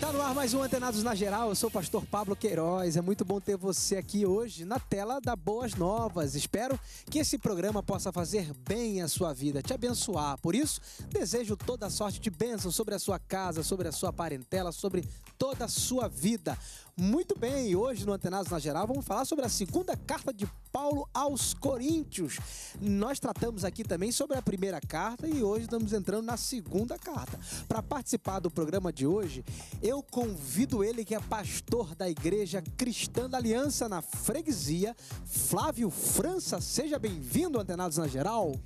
Está no ar mais um Antenados na Geral. Eu sou o pastor Pablo Queiroz. É muito bom ter você aqui hoje na tela da Boas Novas. Espero que esse programa possa fazer bem a sua vida, te abençoar. Por isso, desejo toda sorte de bênção sobre a sua casa, sobre a sua parentela, sobre toda a sua vida. Muito bem, hoje no Antenados na Geral vamos falar sobre a segunda carta de Paulo aos Coríntios. Nós tratamos aqui também sobre a primeira carta e hoje estamos entrando na segunda carta. Para participar do programa de hoje, eu convido ele que é pastor da Igreja Cristã da Aliança na Freguesia, Flávio França. Seja bem-vindo, Antenados na Geral.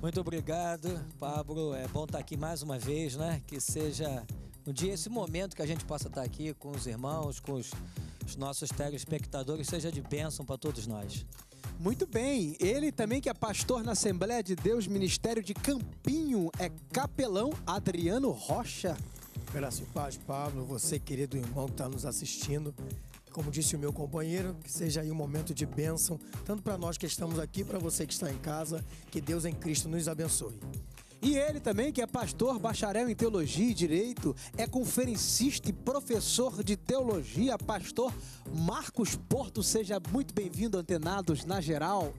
Muito obrigado, Pablo. É bom estar aqui mais uma vez, né? Que seja um dia esse momento que a gente possa estar aqui com os irmãos, com os, os nossos telespectadores, seja de bênção para todos nós. Muito bem, ele também que é pastor na Assembleia de Deus, Ministério de Campinho, é capelão Adriano Rocha. Graças e paz, Pablo, você querido irmão que está nos assistindo. Como disse o meu companheiro, que seja aí um momento de bênção, tanto para nós que estamos aqui, para você que está em casa. Que Deus em Cristo nos abençoe. E ele também, que é pastor, bacharel em teologia e direito, é conferencista e professor de teologia, pastor Marcos Porto. Seja muito bem-vindo, antenados na geral.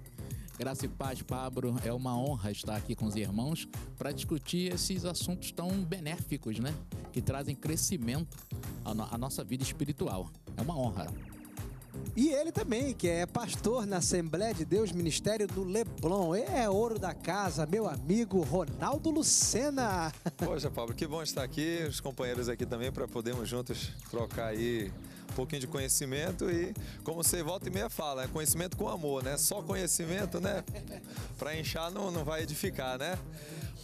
Graça e paz, Pablo. É uma honra estar aqui com os irmãos para discutir esses assuntos tão benéficos, né? Que trazem crescimento à, à nossa vida espiritual. É uma honra. E ele também, que é pastor na Assembleia de Deus Ministério do Leblon. É ouro da casa, meu amigo Ronaldo Lucena. Poxa, Pablo, que bom estar aqui, os companheiros aqui também, para podermos juntos trocar aí um pouquinho de conhecimento e, como você volta e meia fala, é conhecimento com amor, né? Só conhecimento, né? Para inchar não, não vai edificar, né?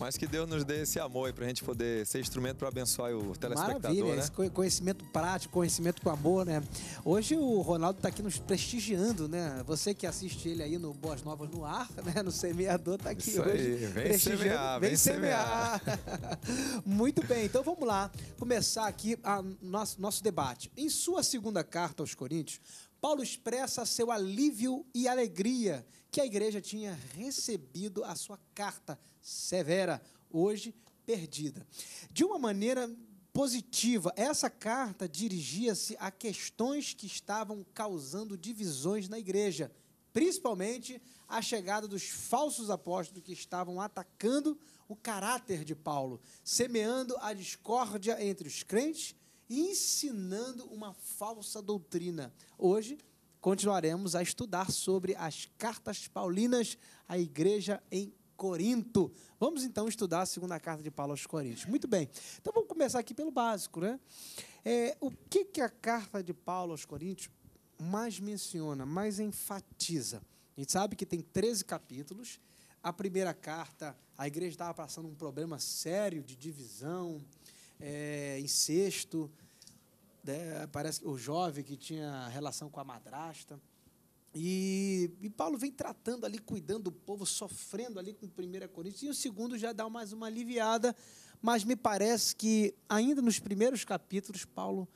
Mas que Deus nos dê esse amor aí pra gente poder ser instrumento para abençoar o telespectador. Maravilha, né? esse conhecimento prático, conhecimento com amor, né? Hoje o Ronaldo tá aqui nos prestigiando, né? Você que assiste ele aí no Boas Novas no Ar, né? No Semeador, tá aqui Isso hoje. Aí. Vem prestigiando. semear, vem, vem semear. semear. Muito bem, então vamos lá começar aqui a nosso, nosso debate. Em sua segunda carta aos Coríntios, Paulo expressa seu alívio e alegria que a igreja tinha recebido a sua carta severa, hoje perdida. De uma maneira positiva, essa carta dirigia-se a questões que estavam causando divisões na igreja, principalmente a chegada dos falsos apóstolos que estavam atacando o caráter de Paulo, semeando a discórdia entre os crentes e ensinando uma falsa doutrina. Hoje, continuaremos a estudar sobre as cartas paulinas à igreja em Corinto. Vamos então estudar a segunda carta de Paulo aos Coríntios. Muito bem. Então vamos começar aqui pelo básico, né? É, o que, que a carta de Paulo aos Coríntios mais menciona, mais enfatiza? A gente sabe que tem 13 capítulos. A primeira carta, a igreja estava passando um problema sério de divisão, é, incesto, né? Parece o jovem que tinha relação com a madrasta. E, e, Paulo vem tratando ali, cuidando do povo, sofrendo ali com primeiro Coríntios. E o segundo já dá mais uma aliviada, mas me parece que ainda nos primeiros capítulos, Paulo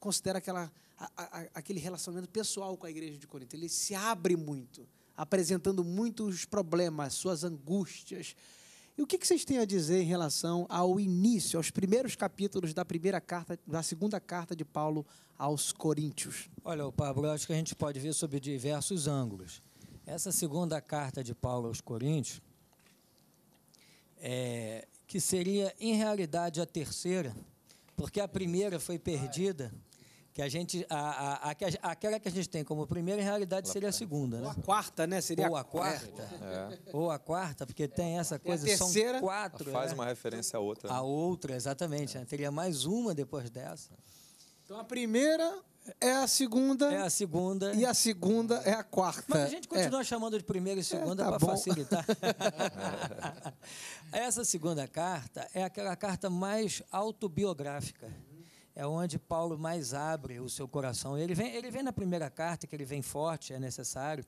considera aquela, a, a, aquele relacionamento pessoal com a igreja de Corinto. Ele se abre muito, apresentando muitos problemas, suas angústias, e o que vocês têm a dizer em relação ao início, aos primeiros capítulos da primeira carta, da segunda carta de Paulo aos Coríntios? Olha, Pablo, acho que a gente pode ver sob diversos ângulos. Essa segunda carta de Paulo aos Coríntios, é, que seria em realidade a terceira, porque a primeira foi perdida que a gente. A, a, a, aquela que a gente tem como primeira, em realidade, seria a segunda, né? Ou a quarta, né? Seria ou a quarta. É. Ou a quarta, porque tem essa coisa, a terceira, são quatro. Faz né? uma referência à outra. Né? A outra, exatamente. É. Né? Teria mais uma depois dessa. Então a primeira é a segunda. É a segunda. E a segunda é a quarta. Mas a gente continua é. chamando de primeira e é, segunda é, tá para facilitar. Essa segunda carta é aquela carta mais autobiográfica é onde Paulo mais abre o seu coração. Ele vem, ele vem na primeira carta, que ele vem forte, é necessário.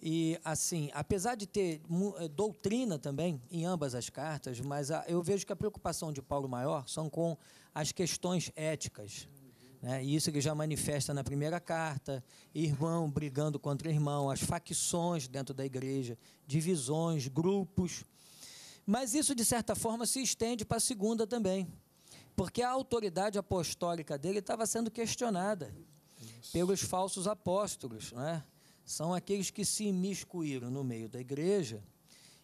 E, assim, apesar de ter eh, doutrina também em ambas as cartas, mas a, eu vejo que a preocupação de Paulo maior são com as questões éticas. Né? E isso ele já manifesta na primeira carta: irmão brigando contra irmão, as facções dentro da igreja, divisões, grupos. Mas isso, de certa forma, se estende para a segunda também porque a autoridade apostólica dele estava sendo questionada Isso. pelos falsos apóstolos, né? São aqueles que se imiscuíram no meio da igreja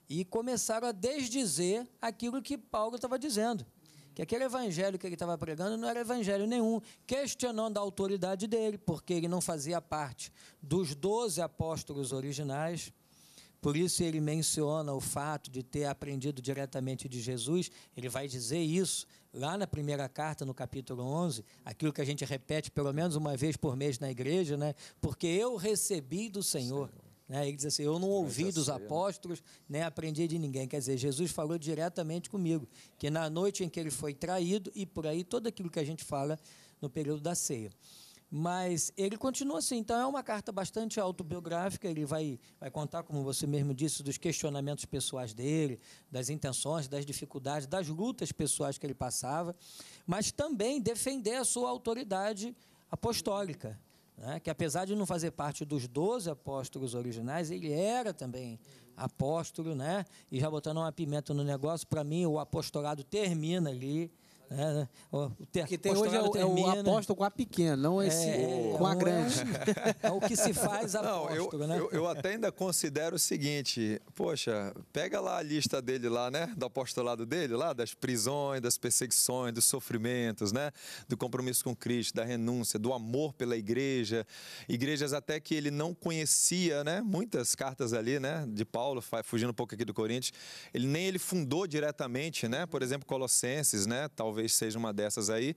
e começaram a desdizer aquilo que Paulo estava dizendo. Que aquele evangelho que ele estava pregando não era evangelho nenhum, questionando a autoridade dele, porque ele não fazia parte dos doze apóstolos originais. Por isso ele menciona o fato de ter aprendido diretamente de Jesus. Ele vai dizer isso lá na primeira carta, no capítulo 11, aquilo que a gente repete pelo menos uma vez por mês na igreja, né? Porque eu recebi do Senhor. Senhor. Né? Ele diz assim: Eu não ouvi dos né? apóstolos, nem né? aprendi de ninguém. Quer dizer, Jesus falou diretamente comigo, que na noite em que ele foi traído, e por aí, tudo aquilo que a gente fala no período da ceia. Mas ele continua assim. Então é uma carta bastante autobiográfica. Ele vai, vai contar, como você mesmo disse, dos questionamentos pessoais dele, das intenções, das dificuldades, das lutas pessoais que ele passava, mas também defender a sua autoridade apostólica. Né? Que apesar de não fazer parte dos doze apóstolos originais, ele era também apóstolo, né? E já botando uma pimenta no negócio, para mim o apostolado termina ali é, né? O ter, que tem hoje é o, é o, apóstolo com a pequena, não é, esse é, com a é. grande. É, o que se faz apóstolo, não, eu, né? Eu, eu até ainda considero o seguinte, poxa, pega lá a lista dele lá, né? Do apostolado dele lá, das prisões, das perseguições, dos sofrimentos, né? Do compromisso com Cristo, da renúncia, do amor pela igreja. Igrejas até que ele não conhecia, né? Muitas cartas ali, né? De Paulo, fugindo um pouco aqui do Coríntios. Ele, nem ele fundou diretamente, né? Por exemplo, Colossenses, né? Talvez talvez seja uma dessas aí.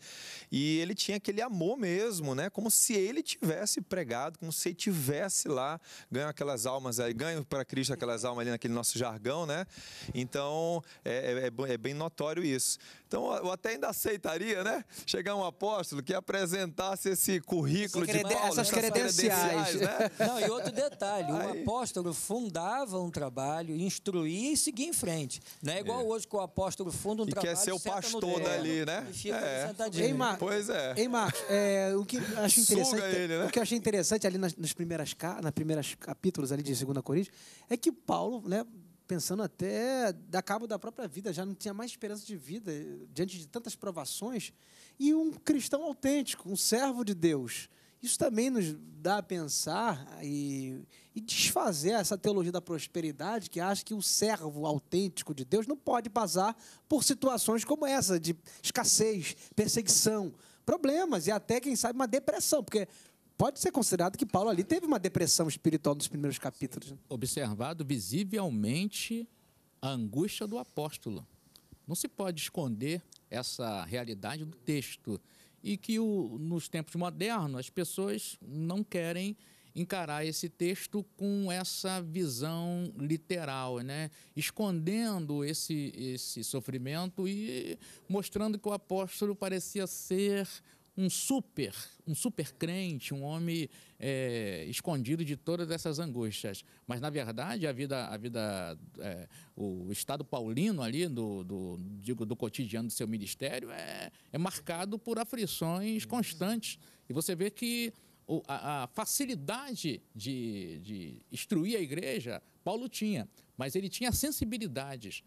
E ele tinha aquele amor mesmo, né? Como se ele tivesse pregado, como se ele tivesse lá, ganho aquelas almas aí, ganho para Cristo aquelas almas ali naquele nosso jargão, né? Então, é, é, é bem é notório isso. Então, eu até ainda aceitaria, né? Chegar um apóstolo que apresentasse esse currículo de Paulo, essas credenciais. Né? né? Não, e outro detalhe, o um apóstolo fundava um trabalho, instruía e seguia em frente. Não é igual é. hoje que o apóstolo funda um e trabalho, quer ser o pastor dali, ali, né? Fica é. sentadinho. Ei, Mar... Pois é. Ei, Marcos, é, o que acho interessante, ele, né? o que eu achei interessante ali nas, nas primeiras nas primeiras capítulos ali de 2 Coríntios é que Paulo, né, pensando até da cabo da própria vida, já não tinha mais esperança de vida eh, diante de tantas provações, e um cristão autêntico, um servo de Deus, isso também nos dá a pensar e, e, desfazer essa teologia da prosperidade que acha que o servo autêntico de Deus não pode passar por situações como essa, de escassez, perseguição, problemas e até, quem sabe, uma depressão. Porque pode ser considerado que Paulo ali teve uma depressão espiritual nos primeiros capítulos. Sim. Né? Observado visivelmente a angústia do apóstolo. Não se pode esconder essa realidade do texto e que o, nos tempos modernos as pessoas não querem encarar esse texto com essa visão literal, né? escondendo esse, esse sofrimento e mostrando que o apóstolo parecia ser um super, um super crente, um homem é, escondido de todas essas angústias. Mas, na verdade, a vida, a vida é, o estado paulino ali, do, do, digo, do cotidiano do seu ministério, é, é marcado por aflições uhum. constantes. E você vê que o, a, a, facilidade de, de instruir a igreja, Paulo tinha, mas ele tinha sensibilidades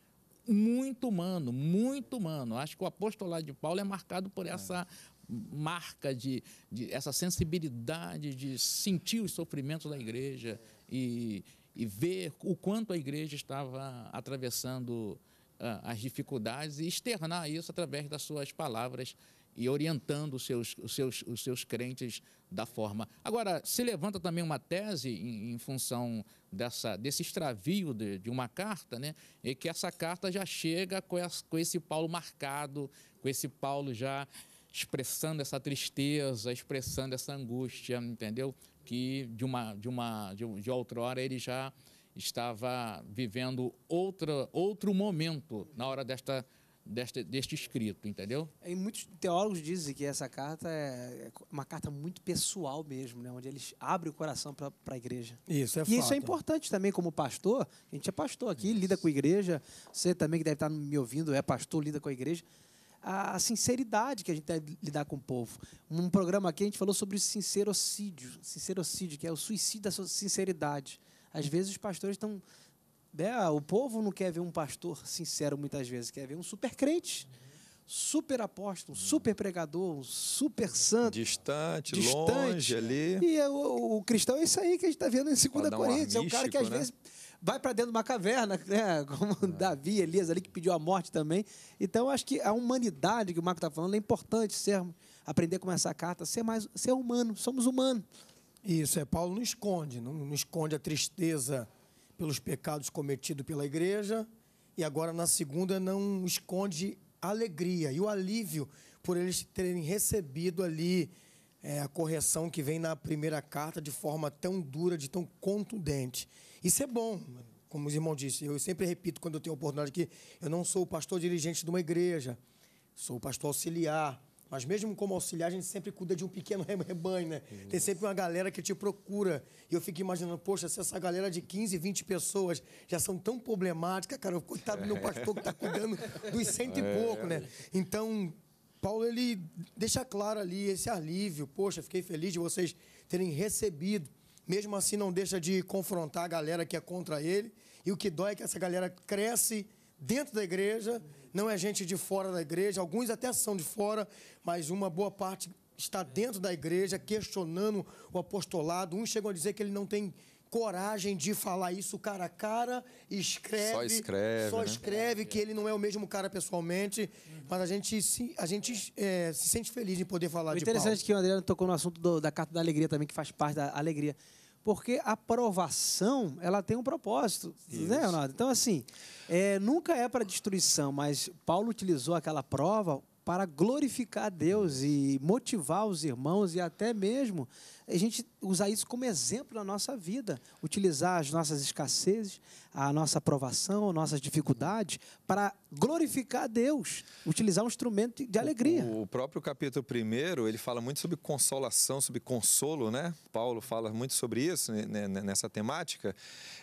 muito humano, muito humano. Acho que o apostolado de Paulo é marcado por é. essa marca de, de essa sensibilidade de sentir os sofrimentos da igreja e, e ver o quanto a igreja estava atravessando uh, as dificuldades e externar isso através das suas palavras e orientando os seus, os seus, os seus crentes da forma. Agora, se levanta também uma tese em, em função dessa, desse extravio de, de, uma carta, né? E que essa carta já chega com, essa, com esse Paulo marcado, com esse Paulo já expressando essa tristeza, expressando essa angústia, entendeu? Que de uma de uma de, de outrora ele já estava vivendo outra, outro momento na hora desta, deste escrito, entendeu? E muitos teólogos dizem que essa carta é, é uma carta muito pessoal mesmo, né? onde eles abrem o coração para a igreja. Isso é E fato. isso é importante também como pastor. A gente é pastor aqui, isso. lida com a igreja. Você também que deve estar me ouvindo é pastor, lida com a igreja a, sinceridade que a gente deve lidar com o povo. Um programa aqui a gente falou sobre o sincerocídio, sincerocídio, que é o suicídio da sinceridade. Às vezes os pastores estão. Né, ah, o povo não quer ver um pastor sincero muitas vezes, quer ver um super crente. Super apóstolo, super pregador, super santo. Distante, distante. longe ali. E o, o, cristão é isso aí que a gente está vendo em 2 Coríntios. Um é um cara que às né? vezes vai para dentro de uma caverna, né? como é. Davi, Elias ali, que pediu a morte também. Então, acho que a humanidade que o Marco está falando é importante ser, aprender com essa carta, ser mais ser humano, somos humanos. Isso, é, Paulo não esconde, não, não esconde a tristeza pelos pecados cometidos pela igreja, e agora na segunda não esconde a alegria e o alívio por eles terem recebido ali é, a correção que vem na primeira carta de forma tão dura, de tão contundente. Isso é bom, como os irmãos disse. Eu sempre repito quando eu tenho oportunidade aqui, eu não sou o pastor dirigente de uma igreja, sou o pastor auxiliar. Mas mesmo como auxiliar, a gente sempre cuida de um pequeno rebanho, né? Isso. Tem sempre uma galera que te procura. E eu fico imaginando, poxa, se essa galera de 15, 20 pessoas já são tão problemática, cara, coitado do meu pastor que está cuidando dos cento e é. pouco, né? Então, Paulo, ele deixa claro ali esse alívio. Poxa, fiquei feliz de vocês terem recebido mesmo assim não deixa de confrontar a galera que é contra ele. E o que dói é que essa galera cresce dentro da igreja, não é gente de fora da igreja, alguns até são de fora, mas uma boa parte está dentro da igreja questionando o apostolado. Uns chegam a dizer que ele não tem coragem de falar isso cara a cara, escreve. Só escreve. Só né? escreve, né? que é. ele não é o mesmo cara pessoalmente, uhum. mas a gente, se, a gente é, se sente feliz em poder falar o de interessante é Paulo. que o Adriano tocou no assunto do, da Carta da Alegria também, que faz parte da alegria. Porque a provação, ela tem um propósito, né, isso. né, Ronaldo? Então, assim, é, nunca é para destruição, mas Paulo utilizou aquela prova para glorificar Deus e motivar os irmãos e até mesmo a gente usar isso como exemplo na nossa vida, utilizar as nossas escassezes, a nossa as nossas dificuldades para glorificar a Deus, utilizar um instrumento de alegria. O, o próprio capítulo primeiro ele fala muito sobre consolação, sobre consolo, né? Paulo fala muito sobre isso né, né, né, nessa temática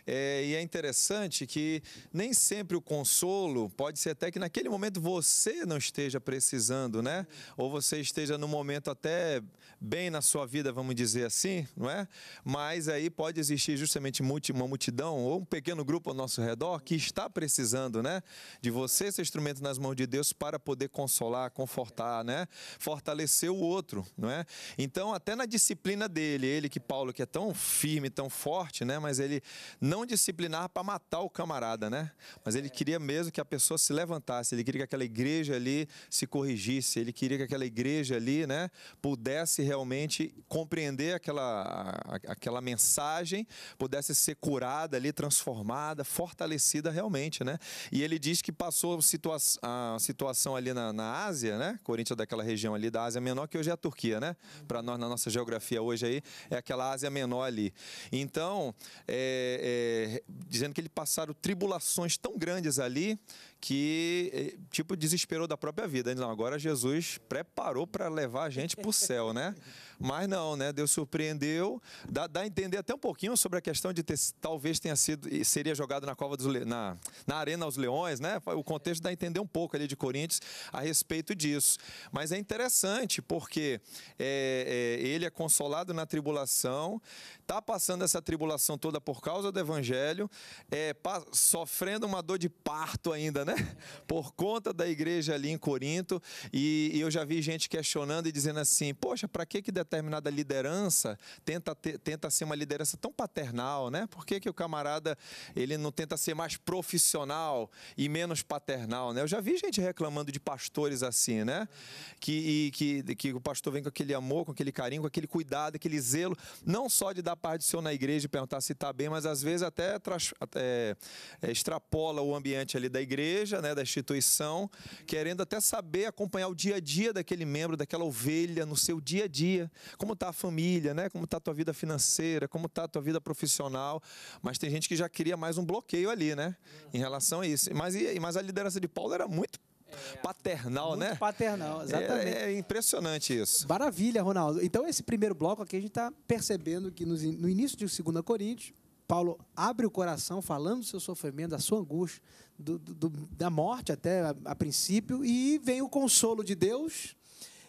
é, e é interessante que nem sempre o consolo pode ser até que naquele momento você não esteja precisando, né? Ou você esteja no momento até bem na sua vida, vamos dizer dizer assim, não é? Mas aí pode existir justamente uma multidão ou um pequeno grupo ao nosso redor que está precisando, né? De você, ser instrumento nas mãos de Deus para poder consolar, confortar, né? Fortalecer o outro, não é? Então, até na disciplina dele, ele que Paulo que é tão firme, tão forte, né? Mas ele não disciplinar para matar o camarada, né? Mas ele queria mesmo que a pessoa se levantasse, ele queria que aquela igreja ali se corrigisse, ele queria que aquela igreja ali, né, pudesse realmente compreender entender aquela, a, aquela mensagem, pudesse ser curada ali, transformada, fortalecida realmente, né? E ele diz que passou situa a situação ali na, na Ásia, né? Corinthians é daquela região ali da Ásia Menor, que hoje é a Turquia, né? Para nós, na nossa geografia hoje aí, é aquela Ásia Menor ali. Então, é, é, dizendo que ele passaram tribulações tão grandes ali que, é, tipo, desesperou da própria vida. Não, agora Jesus preparou para levar a gente para o céu, né? Mas não, né? Deus surpreendeu. Dá, dá a entender até um pouquinho sobre a questão de ter, talvez tenha sido, seria jogado na cova dos na, na arena aos leões, né? O contexto dá a entender um pouco ali de Corinthians a respeito disso. Mas é interessante porque é, é, ele é consolado na tribulação, está passando essa tribulação toda por causa do evangelho, é, sofrendo uma dor de parto ainda, né? Por conta da igreja ali em Corinto. E, e eu já vi gente questionando e dizendo assim: poxa, para que que determinada liderança tenta, ter, tenta ser uma liderança tão paternal, né? Por que, que o camarada ele não tenta ser mais profissional e menos paternal, né? Eu já vi gente reclamando de pastores assim, né? Que, e, que, que o pastor vem com aquele amor, com aquele carinho, com aquele cuidado, aquele zelo, não só de dar parte do Senhor na igreja e perguntar se está bem, mas às vezes até, é, extrapola o ambiente ali da igreja, né, da instituição, querendo até saber acompanhar o dia a dia daquele membro, daquela ovelha no seu dia a dia. Como está a família, né? Como está a tua vida financeira, como está a tua vida profissional. Mas tem gente que já queria mais um bloqueio ali, né? Em relação a isso. Mas, mas a liderança de Paulo era muito é, paternal, Muito né? Paternal, é, exatamente. É, é, impressionante isso. Maravilha, Ronaldo. Então, esse primeiro bloco aqui, a gente está percebendo que no, no início de 2 Coríntios, Paulo abre o coração falando do seu sofrimento, da sua angústia, do, do, da morte até a, a princípio, e vem o consolo de Deus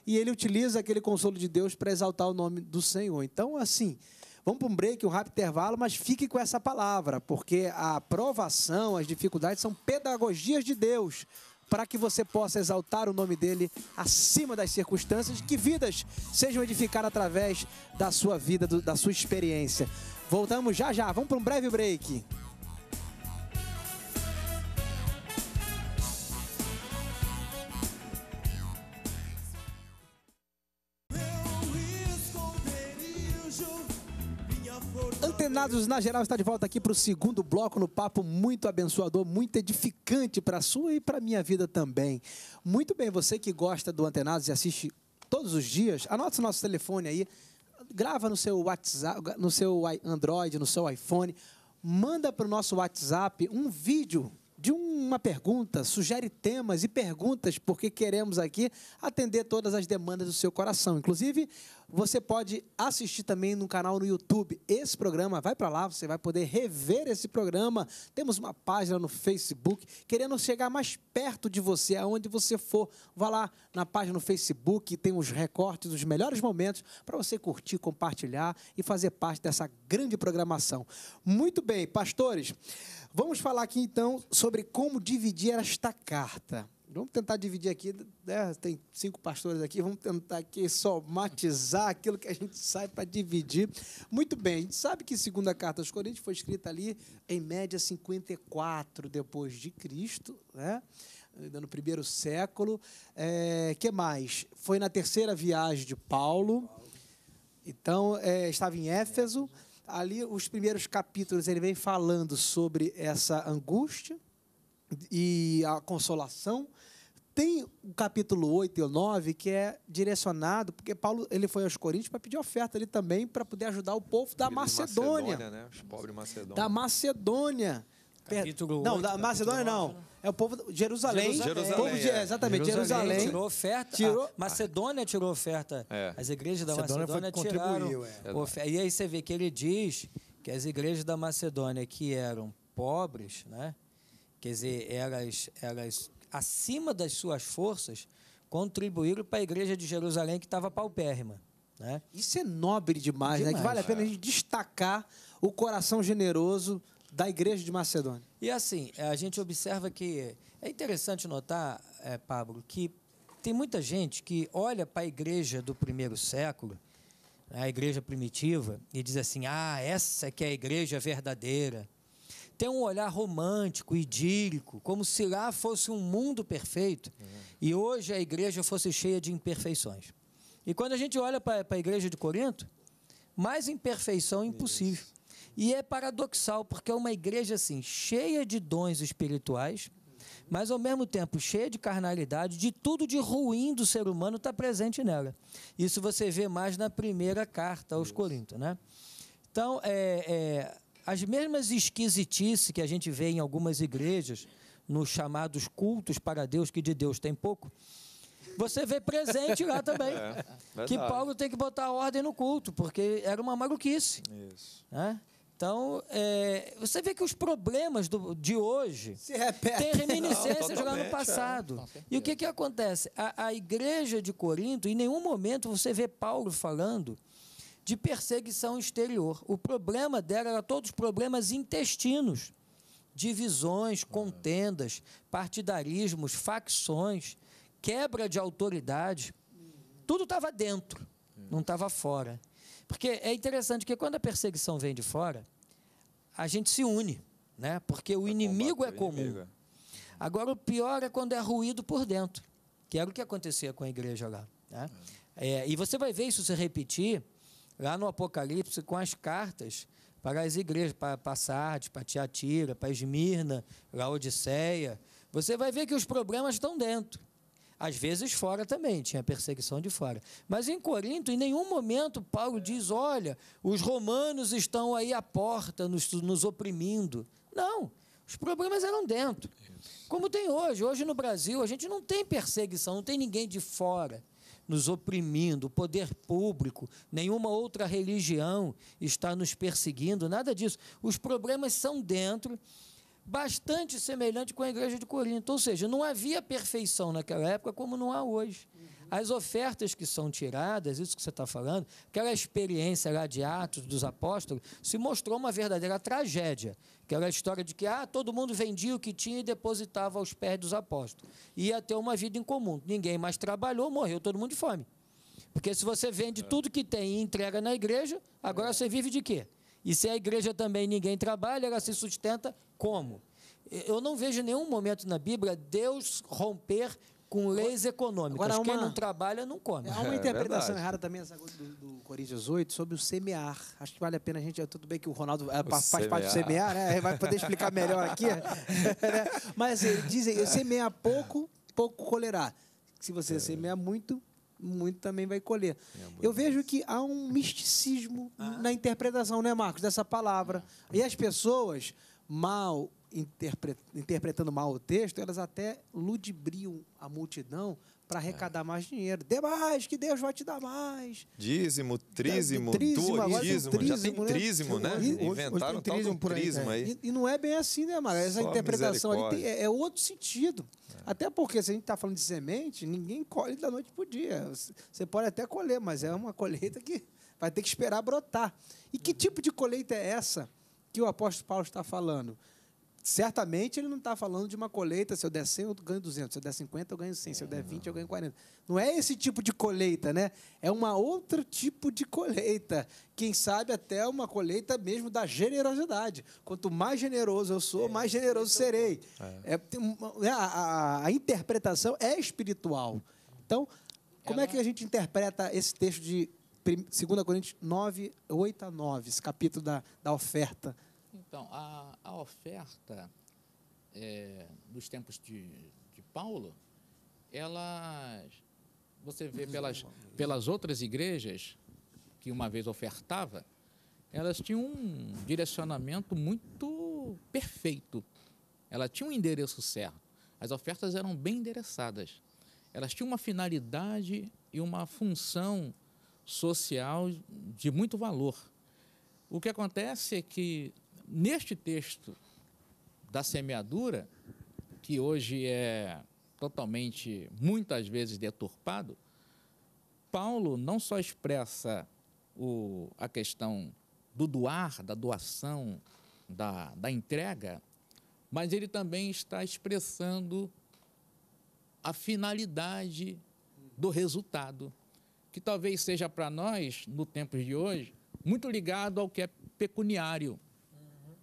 e ele utiliza aquele consolo de Deus para exaltar o nome do Senhor. Então, assim, vamos para um break, um rápido intervalo, mas fique com essa palavra, porque a provação, as dificuldades são pedagogias de Deus para que você possa exaltar o nome dele acima das circunstâncias, que vidas sejam edificadas através da sua vida, do, da sua experiência. Voltamos já já, vamos para um breve break. Amados, na geral está de volta aqui para o segundo bloco no papo muito abençoador, muito edificante para a sua e para a minha vida também. Muito bem, você que gosta do Antenados e assiste todos os dias, anota o nosso telefone aí, grava no seu WhatsApp, no seu Android, no seu iPhone, manda para o nosso WhatsApp um vídeo de uma pergunta, sugere temas e perguntas, porque queremos aqui atender todas as demandas do seu coração. Inclusive, você pode assistir também no canal no YouTube esse programa. Vai para lá, você vai poder rever esse programa. Temos uma página no Facebook, querendo chegar mais perto de você, aonde você for. Vá lá na página no Facebook, tem os recortes dos melhores momentos para você curtir, compartilhar e fazer parte dessa grande programação. Muito bem, pastores. Vamos falar aqui então sobre como dividir esta carta. Vamos tentar dividir aqui, né? tem cinco pastores aqui, vamos tentar aqui somatizar aquilo que a gente sai para dividir. Muito bem, a gente sabe que segunda carta aos Coríntios foi escrita ali em média 54 depois de Cristo, né? ainda no primeiro século. É, que mais? Foi na terceira viagem de Paulo. Então, é, estava em Éfeso ali os primeiros capítulos ele vem falando sobre essa angústia e a consolação. Tem o capítulo 8 e 9 que é direcionado, porque Paulo ele foi aos Coríntios para pedir oferta ali também para poder ajudar o povo da Macedônia. Macedônia né? Os pobres Macedônia. Da Macedônia. Capítulo 8, não, da Macedônia 9, não. Né? É o povo de Jerusalém. Jerusalém. Povo de, é. Exatamente, Jerusalém. Jerusalém. Tirou oferta. Tirou... Macedônia tirou oferta. É. As igrejas da Macedônia, Macedônia tiraram. É. Oferta. E aí você vê que ele diz que as igrejas da Macedônia que eram pobres, né? quer dizer, elas, elas acima das suas forças contribuíram para a igreja de Jerusalém que estava paupérrima. Né? Isso é nobre demais, demais. né? Que vale a pena a gente destacar o coração generoso da igreja de Macedônia. E assim, eh, a gente observa que é interessante notar, é, Pablo, que tem muita gente que olha para a igreja do primeiro século, né, a igreja primitiva, e diz assim: ah, essa que é a igreja verdadeira. Tem um olhar romântico, idílico, como se lá fosse um mundo perfeito uhum. e hoje a igreja fosse cheia de imperfeições. E quando a gente olha para a igreja de Corinto, mais imperfeição impossível. E é paradoxal, porque é uma igreja assim, cheia de dons espirituais, mas ao mesmo tempo cheia de carnalidade, de tudo de ruim do ser humano está presente nela. Isso você vê mais na primeira carta aos Coríntios, né? Então, é, é, as mesmas esquisitices que a gente vê em algumas igrejas, nos chamados cultos para Deus, que de Deus tem pouco, você vê presente lá também. É, que Paulo tem que botar ordem no culto, porque era uma maluquice. Isso. Né? Então, é, você vê que os problemas do, de hoje têm reminiscências lá no é. passado. É. E o que, que acontece? A, a, igreja de Corinto, em nenhum momento você vê Paulo falando de perseguição exterior. O problema dela era todos os problemas intestinos. Divisões, uhum. contendas, partidarismos, facções, quebra de autoridade. Uhum. Tudo estava dentro, uhum. não estava fora. Porque é interessante que quando a perseguição vem de fora, a gente se une, né? Porque o é inimigo é comum. Inimigo. É. Agora, o pior é quando é ruído por dentro, que era o que acontecia com a igreja lá. Né? É. É, e você vai ver isso se repetir lá no Apocalipse com as cartas para as igrejas, para, para Sardes, para Tiatira, para Esmirna, Laodiceia. Você vai ver que os problemas estão dentro. Às vezes fora também, tinha perseguição de fora. Mas em Corinto, em nenhum momento, Paulo diz: olha, os romanos estão aí à porta, nos, nos oprimindo. Não. Os problemas eram dentro. Como tem hoje. Hoje no Brasil, a gente não tem perseguição, não tem ninguém de fora nos oprimindo, o poder público, nenhuma outra religião está nos perseguindo, nada disso. Os problemas são dentro bastante semelhante com a igreja de Corinto. Ou seja, não havia perfeição naquela época como não há hoje. As ofertas que são tiradas, isso que você está falando, aquela experiência lá de Atos dos Apóstolos, se mostrou uma verdadeira tragédia. Aquela história de que ah, todo mundo vendia o que tinha e depositava aos pés dos apóstolos. Ia ter uma vida em comum. Ninguém mais trabalhou, morreu todo mundo de fome. Porque se você vende é. tudo que tem e entrega na igreja, agora é. você vive de quê? E se a igreja também ninguém trabalha, ela se sustenta como? Eu não vejo nenhum momento na Bíblia Deus romper com leis econômicas. Agora, uma... Quem não trabalha não come. Há uma é, é interpretação errada também essa coisa do, do Coríntios 8 sobre o semear. Acho que vale a pena a gente. É tudo bem que o Ronaldo é, o faz semear. parte do semear, né? Ele vai poder explicar melhor aqui. Né? Mas assim, dizem, semear pouco, pouco colherá. Se você é. semear muito, muito também vai colher. É, Eu vejo que há um misticismo ah. na interpretação, né, Marcos, dessa palavra. Ah. E as pessoas mal interpretando mal o texto, elas até ludibriam a multidão para é. arrecadar é. mais dinheiro. Dê mais, que Deus vai te dar mais. Dízimo, trízimo, trízimo duodízimo, já tem trízimo, né? né? Inventaram hoje trízimo, trízimo aí. Né? aí. E, e, não é bem assim, né, Mara? Essa Só interpretação ali tem, é, é, outro sentido. É. Até porque, se a gente está falando de semente, ninguém colhe da noite para o dia. Você pode até colher, mas é uma colheita que vai ter que esperar brotar. E que uhum. tipo de colheita é essa que o apóstolo Paulo está falando? Certamente ele não está falando de uma colheita, se eu der 100, eu ganho 200, se eu der 50, eu ganho 100, se eu der 20, é. eu ganho 40. Não é esse tipo de colheita, né? É um outro tipo de colheita. Quem sabe até uma colheita mesmo da generosidade. Quanto mais generoso eu sou, é, mais generoso é serei. É, né, a, a, a interpretação é espiritual. Então, como é que a gente interpreta esse texto de 2 Coríntios 9, 8 a 9, esse capítulo da, da oferta? Então, a, a oferta é, dos tempos de, de Paulo, ela você vê pelas, pelas outras igrejas que uma vez ofertava, elas tinham um direcionamento muito perfeito. Ela tinha um endereço certo. As ofertas eram bem endereçadas. Elas tinham uma finalidade e uma função social de muito valor. O que acontece é que neste texto da semeadura, que hoje é totalmente, muitas vezes, deturpado, Paulo não só expressa o, a questão do doar, da doação, da, da entrega, mas ele também está expressando a finalidade do resultado, que talvez seja para nós, no tempo de hoje, muito ligado ao que é pecuniário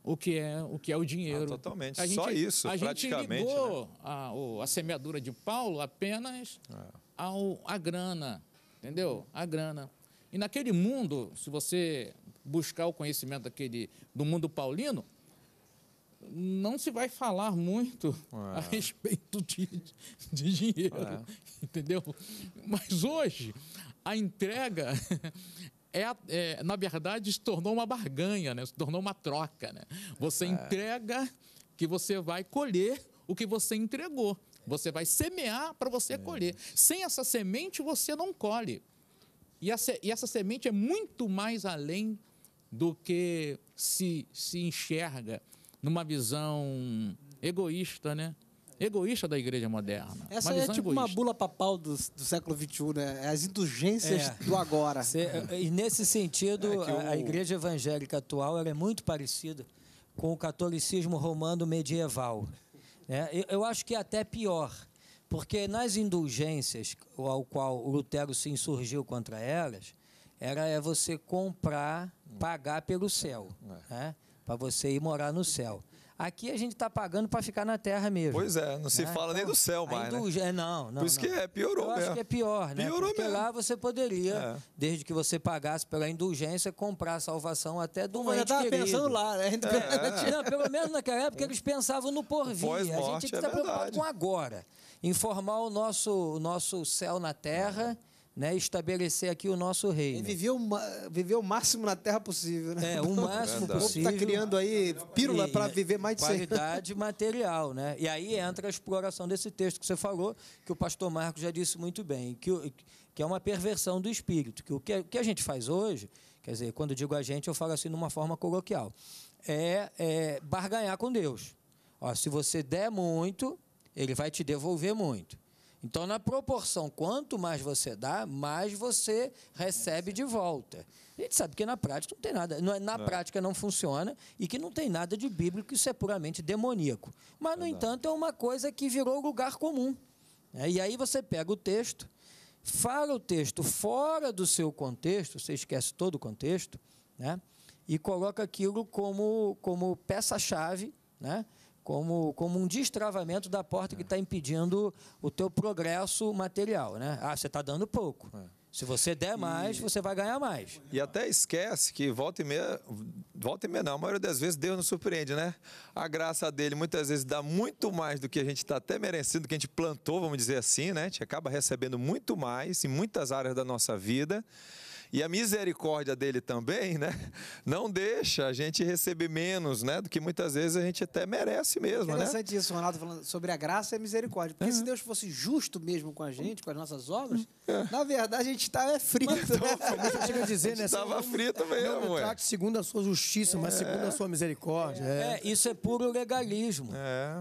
o que é o que é o dinheiro. Ah, totalmente. Gente, Só isso, a praticamente. gente ligou né? a, a semeadura de Paulo apenas ah. ao a grana, entendeu? A grana. E naquele mundo, se você buscar o conhecimento daquele do mundo paulino, não se vai falar muito é. a respeito de, de dinheiro, é. entendeu? Mas hoje a entrega é, é, na verdade, se tornou uma barganha, né? se tornou uma troca. Né? Você é. entrega que você vai colher o que você entregou. Você vai semear para você é. colher. Sem essa semente, você não colhe. E essa, e essa semente é muito mais além do que se, se enxerga numa visão egoísta, né? egoísta da igreja moderna. Essa é tipo egoísta. uma bula papal do, do século XXI, né? É as indulgências é. do agora. Cê, e nesse sentido, é a igreja evangélica atual é muito parecida com o catolicismo romano medieval. É, eu acho que é até pior, porque nas indulgências ao qual Lutero se insurgiu contra elas, era é você comprar, pagar pelo céu, é. né? para você ir morar no céu. Aqui a gente está pagando para ficar na terra mesmo. Pois é, não se né? fala então, nem do céu mais. Indulgência, Né? É, não, não. Por isso não. que é, piorou Eu mesmo. acho que é pior, né? Piorou Porque mesmo. lá você poderia, é. desde que você pagasse pela indulgência, comprar a salvação até do Mas eu estava pensando lá, né? É. Não, pelo menos naquela época eles pensavam no porvir. A gente é tinha que estar é tá preocupado com agora. Informar o nosso, o nosso céu na terra. É né, estabelecer aqui o nosso reino. Ele viveu, viveu o máximo na terra possível, né? É, o máximo tá possível. Está criando aí pílula para viver mais de qualidade material, né? E aí entra a exploração desse texto que você falou, que o pastor Marcos já disse muito bem, que, que é uma perversão do espírito, que o que, que a gente faz hoje, quer dizer, quando digo a gente, eu falo assim de uma forma coloquial, é, é barganhar com Deus. Ó, se você der muito, ele vai te devolver muito. Então, na proporção, quanto mais você dá, mais você recebe de volta. A gente sabe que na prática não tem nada, é, na não. É. prática não funciona e que não tem nada de bíblico, isso é puramente demoníaco. Mas, no entanto, é uma coisa que virou lugar comum. Né? E aí você pega o texto, fala o texto fora do seu contexto, você esquece todo o contexto, né? e coloca aquilo como, como peça-chave, né? como, como um destravamento da porta que está é. impedindo o teu progresso material. Né? Ah, você está dando pouco. É. Se você der mais, e... você vai ganhar mais. E até esquece que volta e meia, volta e meia não, a maioria das vezes Deus nos surpreende, né? A graça dele muitas vezes dá muito mais do que a gente está até merecendo, do que a gente plantou, vamos dizer assim, né? A gente acaba recebendo muito mais em muitas áreas da nossa vida. E a misericórdia dele também, né? Não deixa a gente receber menos, né? Do que muitas vezes a gente até merece mesmo, né? Interessante né? isso, Ronaldo, falando sobre a graça e a misericórdia. Porque uhum. se é. Deus fosse justo mesmo com a gente, com as nossas obras, uhum. na verdade a gente estava frito. Mas, então, né? chega a dizer, né? Estava assim, frito mesmo, não, ué. segundo a sua justiça, é. mas segundo a sua misericórdia. É. é. isso é puro legalismo,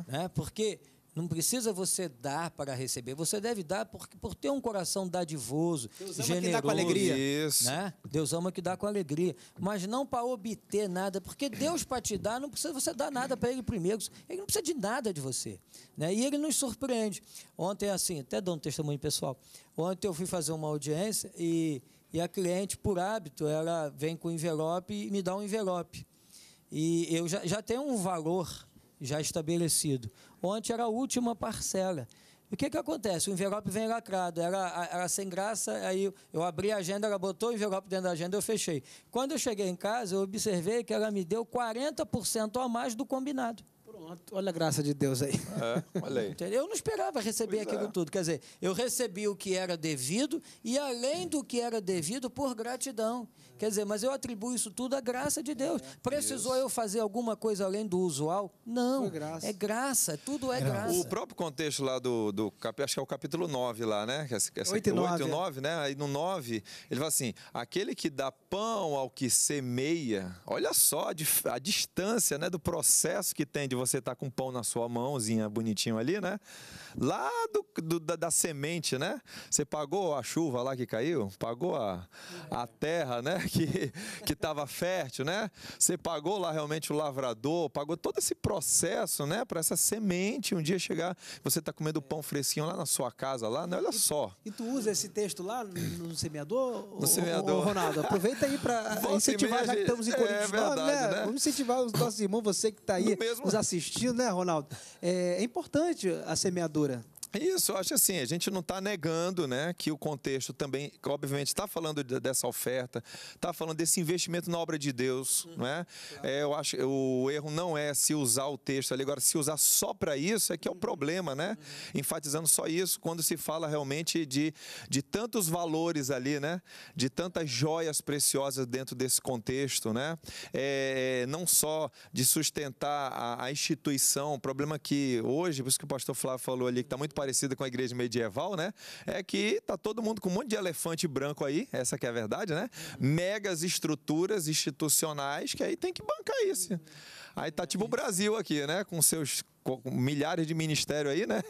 né? Porque não precisa você dar para receber. Você deve dar por, por ter um coração dadivoso, Deus ama generoso. Que dá com alegria. Isso. Né? Deus ama que dá com alegria. Mas não para obter nada, porque Deus para te dar, não precisa você dar nada para Ele primeiro. Ele não precisa de nada de você. Né? E Ele nos surpreende. Ontem, assim, até dando um testemunho pessoal. Ontem eu fui fazer uma audiência e, e a cliente, por hábito, ela vem com envelope e me dá um envelope. E eu já, já tenho um valor já estabelecido. Ontem era a última parcela. o que, que acontece? O envelope vem lacrado, era, era sem graça, aí eu abri a agenda, ela botou o envelope dentro da agenda, eu fechei. Quando eu cheguei em casa, eu observei que ela me deu 40% a mais do combinado. Pronto, olha a graça de Deus aí. É, olha aí. Eu não esperava receber pois é. aquilo é. tudo. Quer dizer, eu recebi o que era devido e além do que era devido por gratidão. Quer dizer, mas eu atribuo isso tudo à graça de Deus. É, Precisou Deus. eu fazer alguma coisa além do usual? Não. Graça. É graça, tudo é graça. É. graça. O próprio contexto lá do, do acho que é o capítulo 9 lá, né? É essa, é essa, 8 e 9. 8 e 9, é. né? Aí no 9, ele fala assim: aquele que dá pão ao que semeia, olha só a, a distância né, do processo que tem de você estar tá com com pão na sua mãozinha bonitinho ali, né? Lá do, do da, da, semente, né? Você pagou a chuva lá que caiu, pagou a, a terra, né? que estava fértil, né? Você pagou lá realmente o lavrador, pagou todo esse processo, né? Para essa semente um dia chegar, você está comendo é. pão fresquinho lá na sua casa, lá, né? Olha e, só. E tu usa esse texto lá no semeador? No ou, semeador. Ou, Ronaldo, aproveita aí para incentivar, já que estamos em é Corinthians. É verdade, né? né? Vamos incentivar os nossos irmãos, você que está aí no nos assistindo, né, Ronaldo? É, é importante a semeadura. Isso, eu acho assim, a gente não está negando né, que o contexto também, obviamente, está falando dessa oferta, está falando desse investimento na obra de Deus. Uhum, né? Claro. É, eu acho o erro não é se usar o texto ali, agora se usar só para isso é que é o uhum. problema, né? Uhum. Enfatizando só isso, quando se fala realmente de, de tantos valores ali, né? De tantas joias preciosas dentro desse contexto, né? É, não só de sustentar a, a instituição, o problema é que hoje, por isso que o pastor Flávio falou ali, que está muito parecida com a igreja medieval, né? É que tá todo mundo com um monte de elefante branco aí, essa que é a verdade, né? Megas estruturas institucionais que aí tem que bancar isso. Aí tá tipo o Brasil aqui, né? Com seus milhares de ministérios aí, né?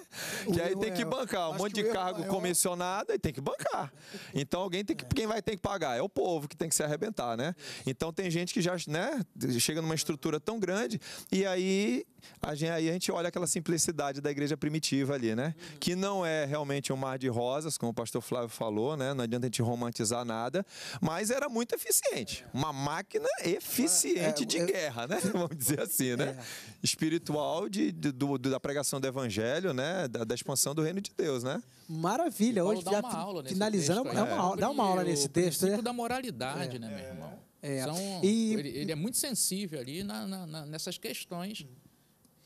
que aí tem é que bancar um monte de cargo maior... É comissionado e tem que bancar. Então alguém tem que, quem vai ter que pagar é o povo que tem que se arrebentar, né? Então tem gente que já, né, chega numa estrutura tão grande e aí a gente, aí a gente olha aquela simplicidade da igreja primitiva ali, né? Que não é realmente um mar de rosas, como o pastor Flávio falou, né? Não adianta a gente romantizar nada, mas era muito eficiente. Uma máquina eficiente é, de guerra, né? Vamos dizer assim, né? Espiritual de, de do, do, da pregação do evangelho, né? Da, da, expansão do reino de Deus, né? Maravilha. Hoje é. dá uma aula finalizando, texto, é uma dá uma aula nesse texto, né? da moralidade, é. né, meu é. irmão? É. São, e, ele, ele, é muito sensível ali na, na, na, nessas questões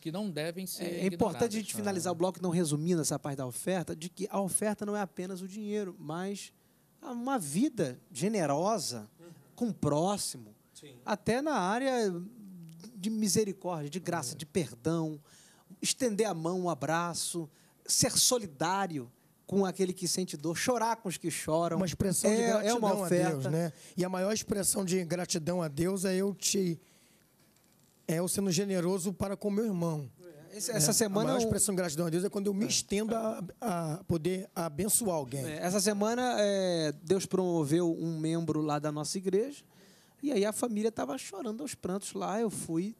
que não devem ser. É importante a gente finalizar o bloco não resumindo essa parte da oferta, de que a oferta não é apenas o dinheiro, mas uma vida generosa com o próximo, Sim. até na área de misericórdia, de graça, é. de perdão, estender a mão, um abraço, ser solidário com aquele que sente dor, chorar com os que choram. Uma expressão é, de gratidão é uma oferta. a Deus, né? E a maior expressão de gratidão a Deus é eu te é eu sendo generoso para com meu irmão. É, essa é, semana. A maior expressão de gratidão a Deus é quando eu me é. estendo a, a poder abençoar alguém. É, essa semana, é, Deus promoveu um membro lá da nossa igreja. E aí a família estava chorando aos prantos lá. Eu fui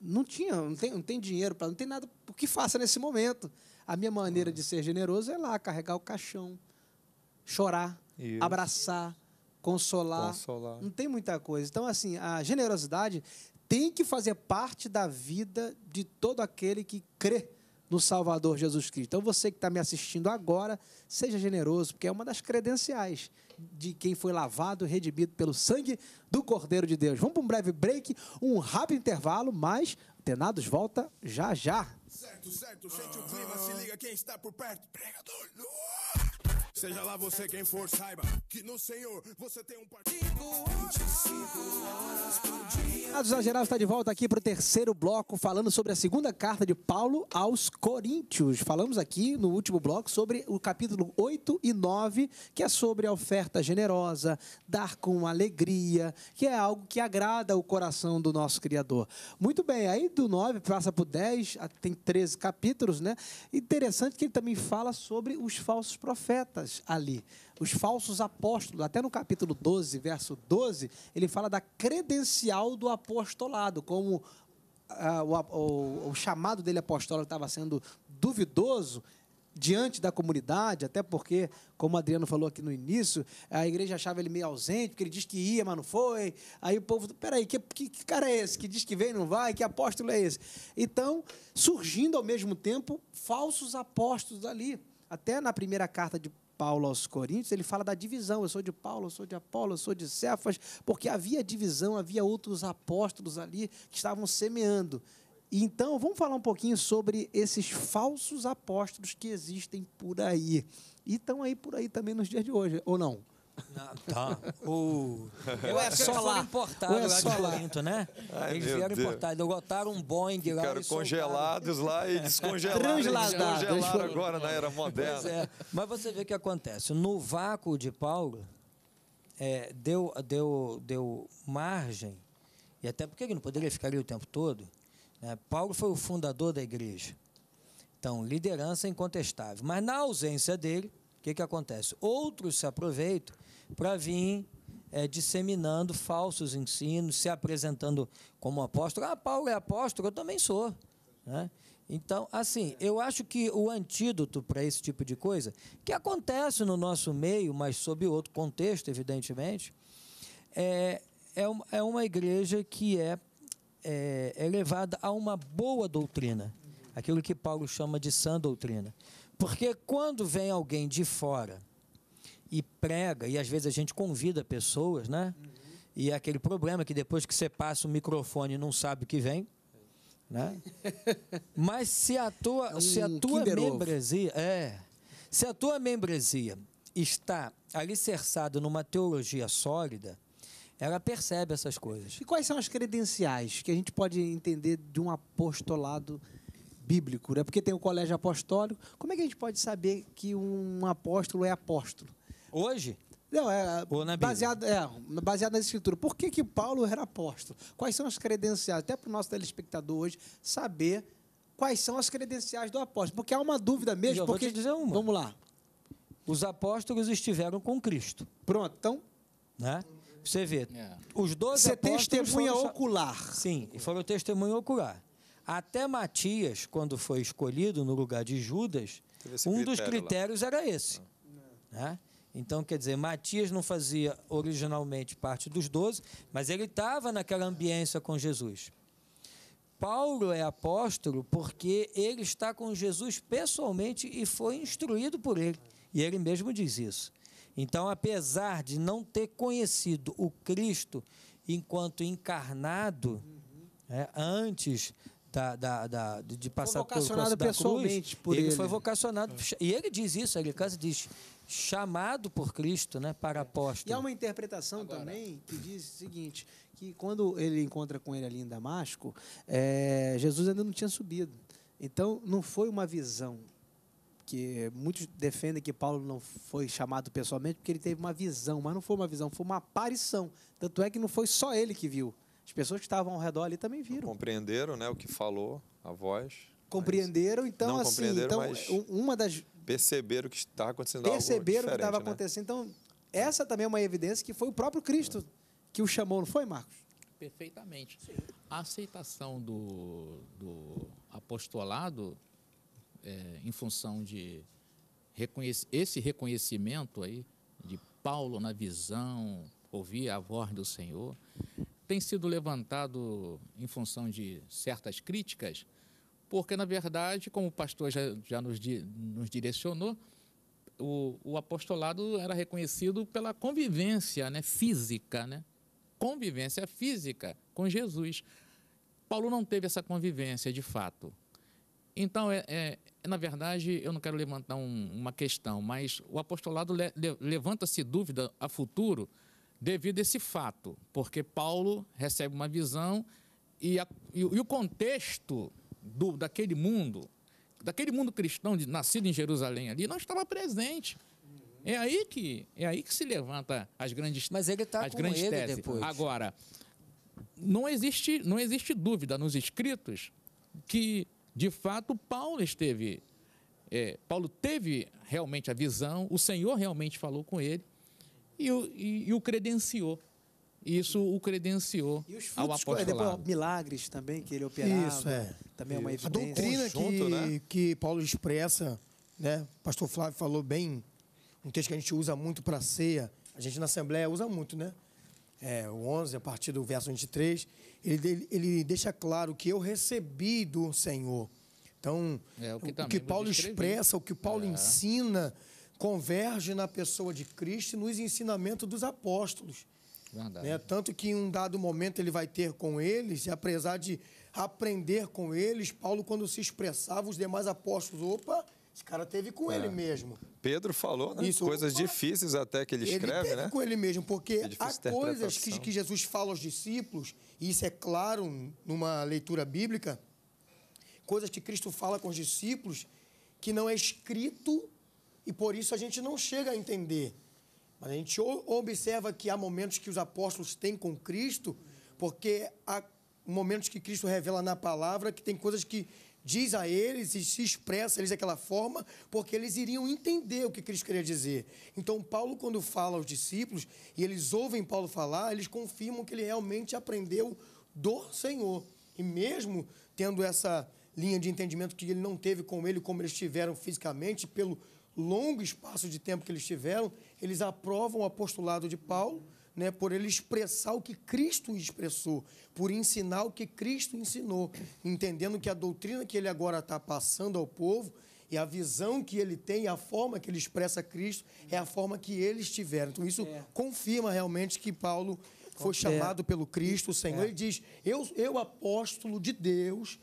não tinha, não tem, não tem dinheiro para, não tem nada o que faça nesse momento. A minha maneira de ser generoso é lá carregar o caixão, chorar, Isso. abraçar, consolar. consolar. Não tem muita coisa. Então assim, a generosidade tem que fazer parte da vida de todo aquele que crê no Salvador Jesus Cristo. Então você que está me assistindo agora, seja generoso, porque é uma das credenciais de quem foi lavado, redimido pelo sangue do Cordeiro de Deus. Vamos para um breve break, um rápido intervalo, mas Antenados volta já já. Certo, certo, sente o clima, se liga quem está por perto. Pregador no Seja lá você quem for, saiba que no Senhor você tem um partido. 25 horas por dia. A Exagerado está de volta aqui para o terceiro bloco, falando sobre a segunda carta de Paulo aos Coríntios. Falamos aqui no último bloco sobre o capítulo 8 e 9, que é sobre a oferta generosa, dar com alegria, que é algo que agrada o coração do nosso Criador. Muito bem, aí do 9 passa para o 10, tem 13 capítulos, né? Interessante que ele também fala sobre os falsos profetas ali. Os falsos apóstolos, até no capítulo 12, verso 12, ele fala da credencial do apostolado, como ah, o, o, o, chamado dele apostólico estava sendo duvidoso diante da comunidade, até porque, como o Adriano falou aqui no início, a igreja achava ele meio ausente, porque ele diz que ia, mas não foi. Aí o povo, peraí, que, que, que cara é esse que diz que vem não vai? Que apóstolo é esse? Então, surgindo ao mesmo tempo falsos apóstolos ali. Até na primeira carta de Paulo aos Coríntios, ele fala da divisão. Eu sou de Paulo, eu sou de Apolo, eu sou de Cefas, porque havia divisão, havia outros apóstolos ali que estavam semeando. Então, vamos falar um pouquinho sobre esses falsos apóstolos que existem por aí. E estão aí por aí também nos dias de hoje, ou não? tá. O, eu é só lá. importado lá de Corinto, né? Ai, eles vieram importados. Botaram um Boeing lá. Ficaram congelados lá e descongelaram. Descongelaram agora na era moderna. É. Mas você vê o que acontece. No vácuo de Paulo, é, deu, deu, deu margem, e até porque ele não poderia ficar ali o tempo todo. Né? Paulo foi o fundador da igreja. Então, liderança incontestável. Mas na ausência dele, o que, que acontece? Outros se aproveitam para vir é, disseminando falsos ensinos, se apresentando como apóstolo. Ah, Paulo é apóstolo, eu também sou. Né? Então, assim, eu acho que o antídoto para esse tipo de coisa, que acontece no nosso meio, mas sob outro contexto, evidentemente, é, é, uma, é uma igreja que é, é, é levada a uma boa doutrina, aquilo que Paulo chama de sã doutrina. Porque quando vem alguém de fora prega e às vezes a gente convida pessoas, né? Uhum. E é aquele problema que depois que você passa o microfone não sabe o que vem, né? Mas se a tua, um se a tua membresia, é, se a tua membresia está alicerçada numa teologia sólida, ela percebe essas coisas. E quais são as credenciais que a gente pode entender de um apostolado bíblico? Né? Porque tem o colégio apostólico. Como é que a gente pode saber que um apóstolo é apóstolo? Hoje? Não, é na baseado, é baseado na Escritura. Por que, que Paulo era apóstolo? Quais são as credenciais? Até para o nosso telespectador hoje saber quais são as credenciais do apóstolo. Porque há uma dúvida mesmo. Eu porque... vou te dizer uma. Vamos lá. Os apóstolos estiveram com Cristo. Pronto, então. Né? Você vê. É. Os 12 Você apóstolos. testemunha foram... ocular. Sim, e foram testemunha ocular. Até Matias, quando foi escolhido no lugar de Judas, um critério dos critérios lá. era esse. É. Né? Então, quer dizer, Matias não fazia originalmente parte dos doze, mas ele estava naquela ambiência com Jesus. Paulo é apóstolo porque ele está com Jesus pessoalmente e foi instruído por ele. E ele mesmo diz isso. Então, apesar de não ter conhecido o Cristo enquanto encarnado, uhum. é, antes da, da, da, de passar foi vocacionado por, pessoalmente cruz, por ele, ele, foi vocacionado é. e ele diz isso Agricanza diz chamado por Cristo né para apóstolo e há uma interpretação Agora. também que diz o seguinte que quando ele encontra com ele ali em Damasco é, Jesus ainda não tinha subido então não foi uma visão que muitos defendem que Paulo não foi chamado pessoalmente porque ele teve uma visão mas não foi uma visão foi uma aparição tanto é que não foi só ele que viu as pessoas que estavam ao redor ali também então viram. Compreenderam, né, o que falou, a voz. Compreenderam, então não assim, compreenderam, então uma das perceberam que estava acontecendo perceberam algo que estava né? acontecendo. Então essa também é uma evidência que foi o próprio Cristo que o chamou, não foi, Marcos? Perfeitamente. Sim. A aceitação do, do apostolado é, em função de reconhece esse reconhecimento aí de Paulo na visão, ouvir a voz do Senhor, tem sido levantado em função de certas críticas, porque, na verdade, como o pastor já, já nos, nos direcionou, o, o, apostolado era reconhecido pela convivência né, física, né? convivência física com Jesus. Paulo não teve essa convivência de fato. Então, é, é na verdade, eu não quero levantar um, uma questão, mas o apostolado le, le, levanta-se dúvida a futuro devido a esse fato, porque Paulo recebe uma visão e, a, e, e o contexto do, daquele mundo, daquele mundo cristão de, nascido em Jerusalém ali, não estava presente. É aí que é aí que se levanta as grandes Mas ele está as grandes ele teses. Depois. Agora, não existe não existe dúvida nos escritos que de fato Paulo esteve é, Paulo teve realmente a visão, o Senhor realmente falou com ele e o, e, e o credenciou. Isso o credenciou e os frutos, ao apostolado. Depois, milagres também que ele operava. Isso, é. Também é uma evidência. A doutrina que, né? que Paulo expressa, né? O pastor Flávio falou bem, um texto que a gente usa muito para ceia. A gente na Assembleia usa muito, né? É, o 11, a partir do verso 23, ele, ele deixa claro que eu recebi do Senhor. Então, é, o, que o, que Paulo expressa, o que Paulo é. ensina converge na pessoa de Cristo e nos ensinamentos dos apóstolos. Verdade. Né? Tanto que em um dado momento ele vai ter com eles, e apesar de aprender com eles, Paulo, quando se expressava, os demais apóstolos, opa, esse cara teve com é. ele mesmo. Pedro falou, né? Isso, coisas opa, difíceis até que ele escreve, ele teve né? com ele mesmo, porque é há coisas que, que Jesus fala aos discípulos, e isso é claro numa leitura bíblica, coisas que Cristo fala com os discípulos, que não é escrito e por isso a gente não chega a entender. Mas a gente observa que há momentos que os apóstolos têm com Cristo, porque há momentos que Cristo revela na palavra que tem coisas que diz a eles e se expressa a eles daquela forma, porque eles iriam entender o que Cristo queria dizer. Então, Paulo, quando fala aos discípulos e eles ouvem Paulo falar, eles confirmam que ele realmente aprendeu do Senhor. E mesmo tendo essa linha de entendimento que ele não teve com ele, como eles tiveram fisicamente, pelo longo espaço de tempo que eles tiveram, eles aprovam o apostolado de Paulo, né, por ele expressar o que Cristo expressou, por ensinar o que Cristo ensinou, entendendo que a doutrina que ele agora está passando ao povo e a visão que ele tem, a forma que ele expressa Cristo, é a forma que eles tiveram. Então, isso é. confirma realmente que Paulo foi chamado pelo Cristo, o Senhor. É. Ele diz: eu, eu, apóstolo de Deus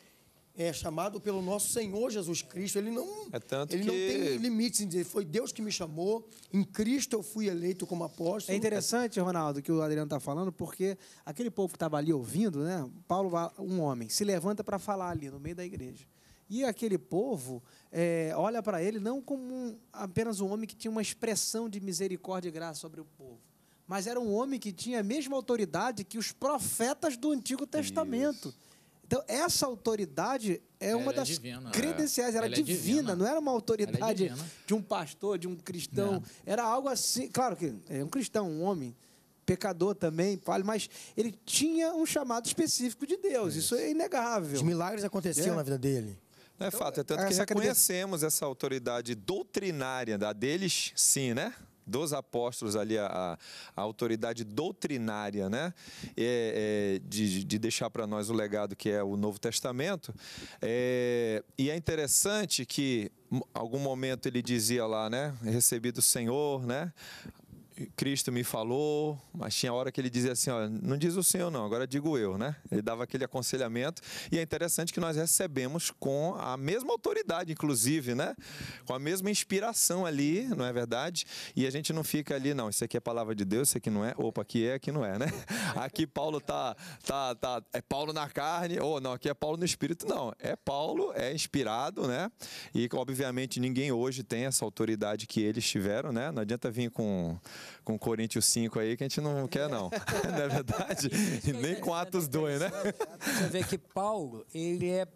é chamado pelo nosso Senhor Jesus Cristo. Ele não, é tanto ele que... não tem limites em dizer, foi Deus que me chamou, em Cristo eu fui eleito como apóstolo. É interessante, Ronaldo, que o Adriano está falando, porque aquele povo que estava ali ouvindo, né? Paulo, um homem, se levanta para falar ali no meio da igreja. E aquele povo é, olha para ele não como um, apenas um homem que tinha uma expressão de misericórdia e graça sobre o povo, mas era um homem que tinha a mesma autoridade que os profetas do Antigo Testamento. Isso então, essa autoridade é ela uma é das é. É, é divina, credenciais, era divina, é divina, não era uma autoridade é de um pastor, de um cristão. Era algo assim. Claro que é um cristão, um homem, pecador também, mas ele tinha um chamado específico de Deus. Isso, isso é inegável. Os milagres aconteciam na vida dele. Não é então, fato, é tanto que reconhecemos essa autoridade doutrinária da deles, sim, né? dos apóstolos ali, a, a autoridade doutrinária, né? É, é, de, de deixar para nós o legado que é o Novo Testamento. É, e é interessante que algum momento ele dizia lá, né? Recebi do Senhor, né? Cristo me falou, mas tinha hora que ele dizia assim, ó, não diz o Senhor não, agora digo eu, né? Ele dava aquele aconselhamento e é interessante que nós recebemos com a mesma autoridade, inclusive, né? Com a mesma inspiração ali, não é verdade? E a gente não fica ali, não, isso aqui é palavra de Deus, isso aqui não é, opa, aqui é, aqui não é, né? Aqui Paulo tá, tá, tá, é Paulo na carne, ou não, aqui é Paulo no espírito, não, é Paulo, é inspirado, né? E obviamente ninguém hoje tem essa autoridade que eles tiveram, né? Não adianta vir com com Coríntios 5 aí, que a gente não quer, não. não é verdade? E nem com Atos 2, né? Você vê que Paulo, ele é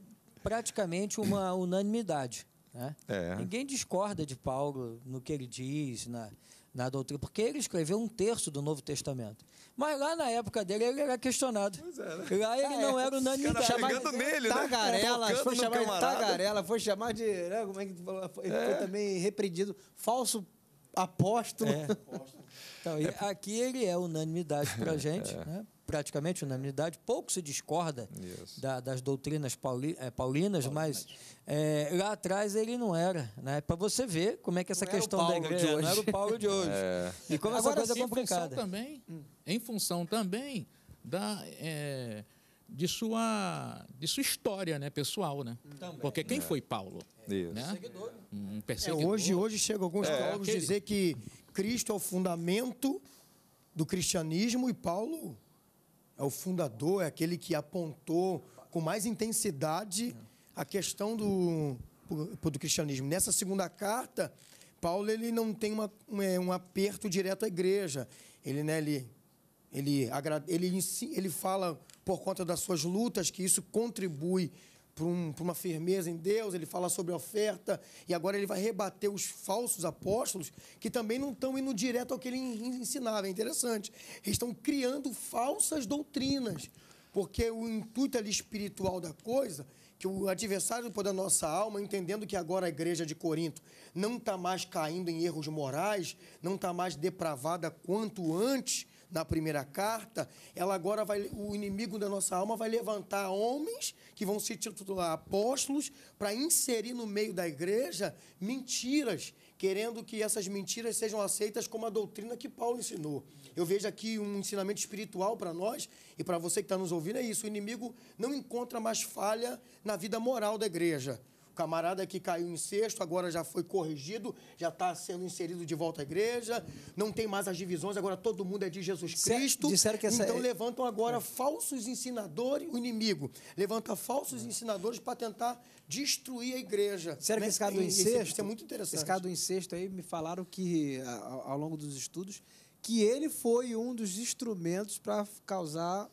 praticamente uma unanimidade. Né? É. Ninguém discorda de Paulo no que ele diz, na, na doutrina, porque ele escreveu um terço do Novo Testamento. Mas lá na época dele ele era questionado. É, né? Lá ele ah, não é. era unanimidade. Chamando nele, né? tagarela, né? Foi chamar de tagarela, foi chamar de. Né, como é que falou? Foi, é. foi também repreendido. Falso apóstolo. É. Então, é aqui ele é unanimidade para a gente, é. né? praticamente unanimidade. Pouco se discorda da, das doutrinas pauli, é, paulinas, Paulo, mas é, lá atrás ele não era. Né? Para você ver como é que essa não questão da igreja não era o Paulo de hoje. É. E como Agora, essa coisa é complicada. Em função também, em função também da é, de sua, de sua história né, pessoal, né? Porque quem é. foi Paulo? Né? Um é, perseguidor. É, hoje, hoje chega alguns é, teólogos aquele... dizer que Cristo é o fundamento do cristianismo e Paulo é o fundador, é aquele que apontou com mais intensidade a questão do, do cristianismo. Nessa segunda carta, Paulo ele não tem uma, um aperto direto à igreja. Ele, né, ele, ele, ele, ele fala por conta das suas lutas, que isso contribui para um, uma firmeza em Deus, ele fala sobre oferta, e agora ele vai rebater os falsos apóstolos, que também não estão indo direto ao que ele ensinava. É interessante. Eles estão criando falsas doutrinas, porque o intuito ali espiritual da coisa, que o adversário da nossa alma, entendendo que agora a igreja de Corinto não está mais caindo em erros morais, não está mais depravada quanto antes, na primeira carta, ela agora vai, o inimigo da nossa alma vai levantar homens que vão se titular apóstolos para inserir no meio da igreja mentiras, querendo que essas mentiras sejam aceitas como a doutrina que Paulo ensinou. Eu vejo aqui um ensinamento espiritual para nós e para você que está nos ouvindo é isso: o inimigo não encontra mais falha na vida moral da igreja camarada que caiu em sexto, agora já foi corrigido, já está sendo inserido de volta à igreja, não tem mais as divisões, agora todo mundo é de Jesus Cristo. Disseram que essa... Então é- levantam agora é. falsos ensinadores, o inimigo levanta falsos é. ensinadores para tentar destruir a igreja. Será né? que esse cara do incesto... Isso é muito interessante. Esse cara do incesto aí me falaram que, ao longo dos estudos, que ele foi um dos instrumentos para causar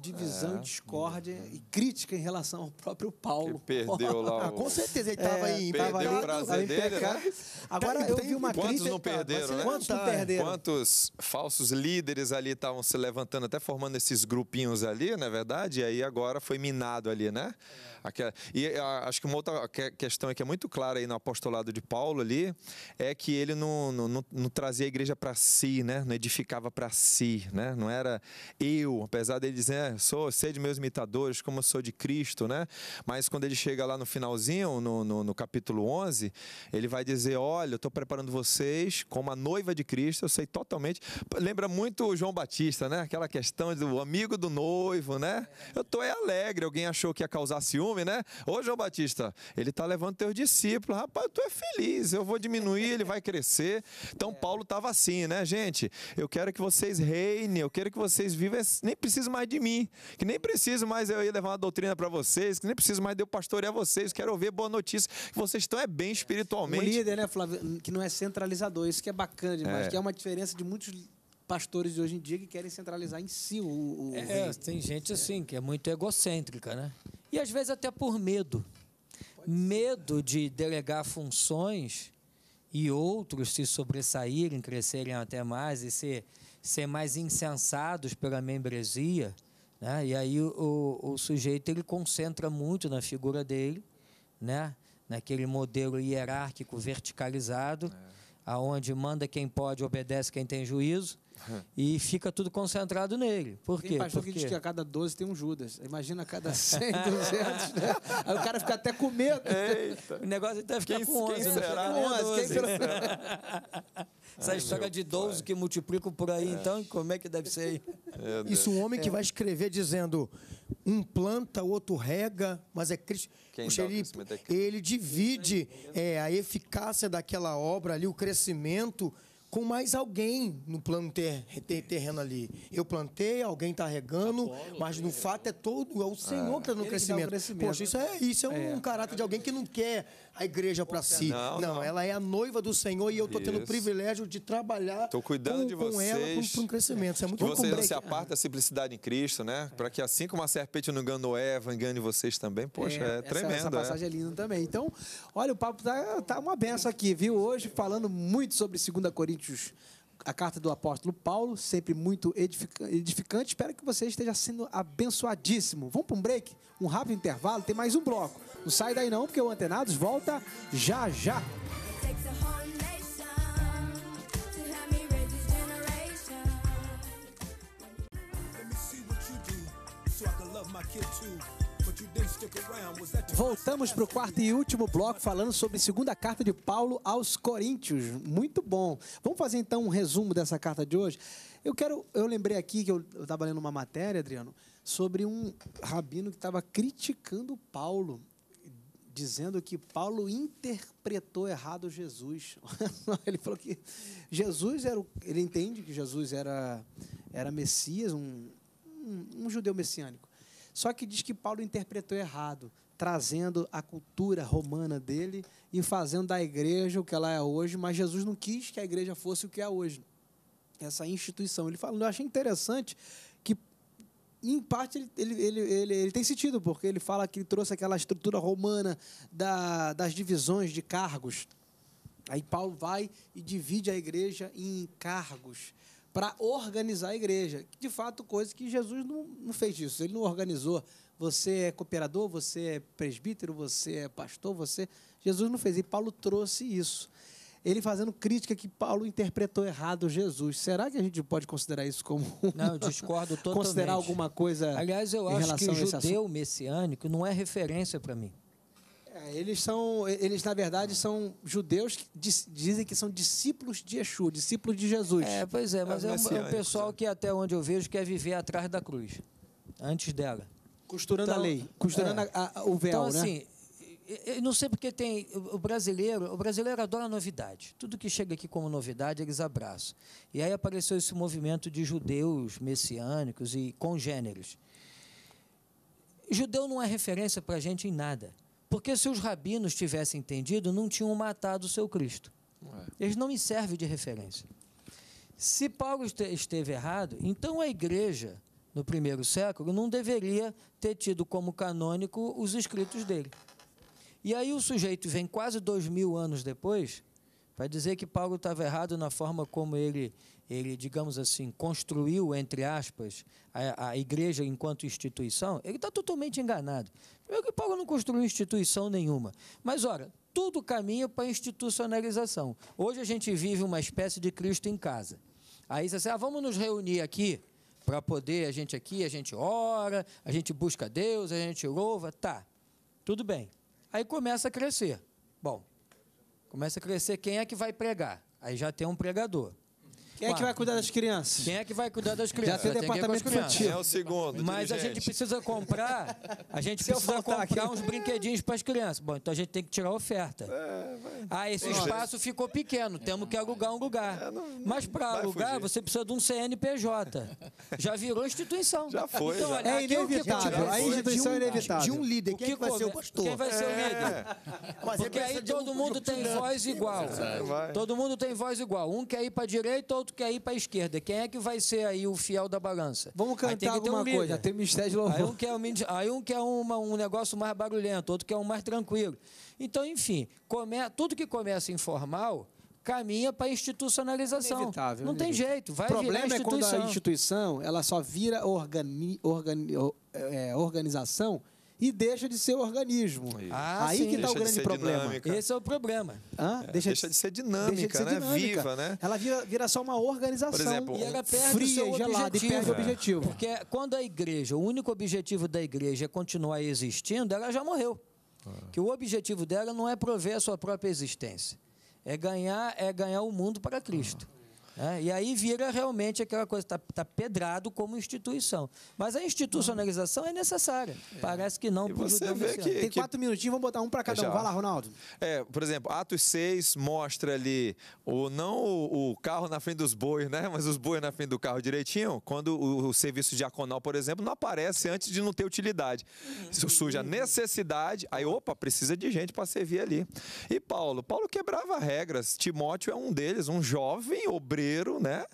divisão, é. discórdia e crítica em relação ao próprio Paulo. Que perdeu lá. Ah, o... Ah, com certeza ele estava é, aí, perdeu tava o prazer dele, né? Agora tem, eu vi uma quantos crítica. Não perderam, né? Quantos não perderam? Quantos falsos líderes ali estavam se levantando, até formando esses grupinhos ali, não é verdade? E aí agora foi minado ali, né? É. Aquela... E ah, acho que uma outra questão que é muito clara aí no apostolado de Paulo ali, é que ele não, não, não, não trazia a igreja para si, né? Não edificava para si, né? Não era eu, apesar dele dizer Sou, sei de meus imitadores, como sou de Cristo, né? Mas quando ele chega lá no finalzinho, no, no, no capítulo 11, ele vai dizer: Olha, eu estou preparando vocês como a noiva de Cristo, eu sei totalmente. Lembra muito o João Batista, né? Aquela questão do amigo do noivo, né? Eu estou é alegre, alguém achou que ia causar ciúme, né? Ô João Batista, ele está levando teus discípulos, rapaz, tu é feliz, eu vou diminuir, ele vai crescer. Então, Paulo estava assim, né, gente? Eu quero que vocês reinem, eu quero que vocês vivam, nem preciso mais de mim que nem preciso mais eu ir levar uma doutrina para vocês, que nem preciso mais de eu pastorear vocês, quero ouvir boa notícia, que vocês estão é bem espiritualmente. Um líder, né, Flávio, que não é centralizador, isso que é bacana demais, é. que é uma diferença de muitos pastores de hoje em dia que querem centralizar em si o... o... É, tem gente assim, que é muito egocêntrica, né? E às vezes até por medo. Medo de delegar funções e outros se sobressaírem, crescerem até mais e ser, ser mais insensados pela membresia né? E aí o, o sujeito ele concentra muito na figura dele, né? naquele modelo hierárquico verticalizado, é. aonde manda quem pode, obedece quem tem juízo e fica tudo concentrado nele. Por quê? Tem pastor Porque... que diz que a cada 12 tem um Judas. Imagina a cada 100, 200, né? Aí o cara fica até com medo. Eita. O negócio deve então é ficar quem, com 11. Quem né? será? Com 11. Né? 12. Quem será? Essa história de 12 pai. que multiplicam por aí, é. então, como é que deve ser? É, Isso, um homem é. que vai escrever dizendo um planta, outro rega, mas é Cristo. Quem Puxa, ele, é ele divide é, a eficácia daquela obra ali, o crescimento com mais alguém no plano ter, ter, terreno ali. Eu plantei, alguém está regando, Apolo, tá mas no fato é todo, é o Senhor ah. que está no crescimento. crescimento. Poxa, isso é, isso é, é um caráter de alguém que não quer a igreja para si. Não, não, não, ela é a noiva do Senhor e eu estou tendo o privilégio de trabalhar Tô cuidando com, de vocês, com ela para um crescimento. Isso é muito que vocês não se apartem da simplicidade em Cristo, né? Para que assim como a serpente não enganou Eva, engane vocês também. Poxa, é, é tremendo. Essa, essa é. passagem é linda também. Então, olha, o papo tá, tá uma benção aqui, viu? Hoje falando muito sobre 2 Coríntios a carta do apóstolo Paulo, sempre muito edificante. Espero que você esteja sendo abençoadíssimo. Vamos para um break, um rápido intervalo, tem mais um bloco. Não sai daí não, porque o Antenados volta já já. My kid too. Voltamos para o quarto e último bloco falando sobre a segunda carta de Paulo aos Coríntios. Muito bom. Vamos fazer então um resumo dessa carta de hoje. Eu quero, eu lembrei aqui que eu estava lendo uma matéria, Adriano, sobre um rabino que estava criticando Paulo dizendo que Paulo interpretou errado Jesus. ele falou que Jesus era, o, ele entende que Jesus era era Messias, um, um, um judeu messiânico. Só que diz que Paulo interpretou errado, trazendo a cultura romana dele e fazendo da igreja o que ela é hoje, mas Jesus não quis que a igreja fosse o que é hoje, essa instituição. Ele falou, eu achei interessante que, em parte, ele, ele, ele, ele, ele tem sentido, porque ele fala que ele trouxe aquela estrutura romana da, das divisões de cargos. Aí Paulo vai e divide a igreja em cargos para organizar a igreja. De fato, coisa que Jesus não, não fez isso. Ele não organizou. Você é cooperador, você é presbítero, você é pastor, você. Jesus não fez. E Paulo trouxe isso. Ele fazendo crítica que Paulo interpretou errado Jesus. Será que a gente pode considerar isso como. Não, eu discordo totalmente. Considerar alguma coisa. Aliás, eu acho que o judeu messiânico não é referência para mim. É, eles são, eles na verdade são judeus que diz, dizem que são discípulos de Exu, discípulos de Jesus. É, pois é, mas é, é um, é um pessoal que até onde eu vejo quer viver atrás da cruz, antes dela. Costurando então, a lei, costurando é. a, a, o véu, então, né? Assim, eu não sei porque tem o brasileiro, o brasileiro adora novidade. Tudo que chega aqui como novidade, eles abraçam. E aí apareceu esse movimento de judeus messiânicos e congêneres. Judeu não é referência para a gente em nada. Porque se os rabinos tivessem entendido, não tinham matado o seu Cristo. É. Eles não me servem de referência. Se Paulo esteve errado, então a igreja, no primeiro século, não deveria ter tido como canônico os escritos dele. E aí o sujeito vem quase dois mil anos depois para dizer que Paulo estava errado na forma como ele ele, digamos assim, construiu, entre aspas, a, a igreja enquanto instituição, ele está totalmente enganado. Primeiro que Paulo não construiu instituição nenhuma. Mas, ora, tudo caminha para a institucionalização. Hoje a gente vive uma espécie de Cristo em casa. Aí você diz assim, ah, vamos nos reunir aqui para poder, a gente aqui, a gente ora, a gente busca Deus, a gente louva, tá, tudo bem. Aí começa a crescer. Bom, começa a crescer quem é que vai pregar? Aí já tem um pregador. Quem é que vai cuidar das crianças? Quem é que vai cuidar das crianças? Já tem, tem é departamento infantil. É o segundo. Mas a gente precisa comprar, a gente precisa comprar aqui. uns brinquedinhos para as crianças. Bom, então a gente tem que tirar a oferta. É, Ah, esse espaço ficou pequeno, temos que alugar um lugar. É, não, Mas para alugar, fugir. você precisa de um CNPJ. Já virou instituição. Já foi. Então, já. Olha, é, é inevitável. A instituição é inevitável. De um líder, quem é vai ser o pastor? Quem vai ser o líder? Porque aí todo mundo tem voz igual. Todo mundo tem voz igual. Um quer ir para a direita, outro que quer ir para a esquerda. Quem é que vai ser aí o fiel da balança? Vamos cantar aí tem alguma um coisa, tem ministério de louvor. Aí um quer, um, aí um, quer uma, um negócio mais barulhento, outro quer um mais tranquilo. Então, enfim, come, tudo que começa informal caminha para a institucionalização. Inevitável, não inevitável. tem jeito, vai O problema é quando a instituição ela só vira organi, organi, é, organização e deixa de ser organismo. Ah, Aí sim. que está o grande problema. Dinâmica. Esse é o problema. Hã? É, deixa, de, de, ser dinâmica, deixa de ser né? Viva, né? Ela vira, vira só uma organização Por exemplo, e ela perde fria e gelada e perde é. o objetivo. Porque quando a igreja, o único objetivo da igreja é continuar existindo, ela já morreu. Ah. Que o objetivo dela não é prover a sua própria existência. É ganhar, é ganhar o mundo para Cristo. É, e aí vira realmente aquela coisa, está tá pedrado como instituição. Mas a institucionalização é necessária. É. Parece que não. você vê que, Tem que... quatro minutinhos, vamos botar um para cada um. Vai lá, Ronaldo. É, por exemplo, Atos 6 mostra ali, o, não o, o carro na frente dos bois, né? Mas os bois na frente do carro direitinho, quando o, o serviço diaconal, por exemplo, não aparece antes de não ter utilidade. Uhum. Surge a necessidade, aí, opa, precisa de gente para servir ali. E Paulo? Paulo quebrava regras. Timóteo é um deles, um jovem obrigado obreiro, né?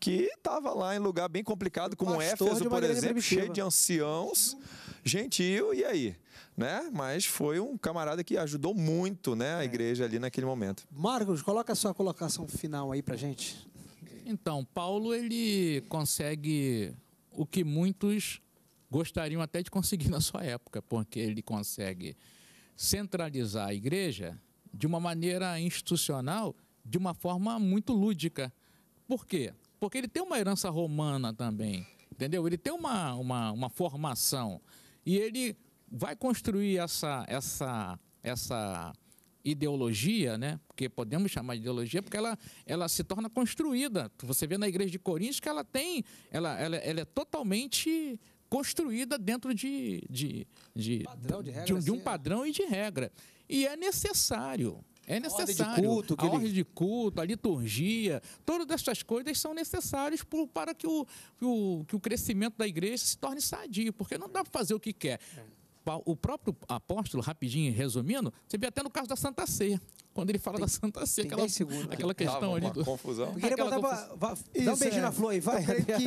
Que estava lá em lugar bem complicado, como Éfeso, por exemplo, cheio de anciãos, gentil, e aí? Né? Mas foi um camarada que ajudou muito né, a é. igreja ali naquele momento. Marcos, coloca a sua colocação final aí pra gente. Então, Paulo ele consegue o que muitos gostariam até de conseguir na sua época, porque ele consegue centralizar a igreja de uma maneira institucional, de uma forma muito lúdica. Por quê? Porque ele tem uma herança romana também, entendeu? Ele tem uma, uma, uma formação e ele vai construir essa, essa, essa ideologia, né? Porque podemos chamar de ideologia, porque ela, ela se torna construída. Você vê na igreja de Coríntios que ela tem, ela, ela, ela é totalmente construída dentro de de, de, de, de, de um, um padrão e de regra. E é necessário. É necessário. A ordem de culto, a ordem de culto, a liturgia, todas essas coisas são necessárias para que o, que o, que o crescimento da igreja se torne sadio, porque não dá para fazer o que quer. O próprio apóstolo, rapidinho resumindo, você vê até no caso da Santa Ceia quando ele fala tem, da Santa Ceia, aquela, segundos, aquela questão ali. Uma do... confusão. queria aquela botar confusão. Pra, dá um beijinho é, na flor aí, vai. Eu creio que,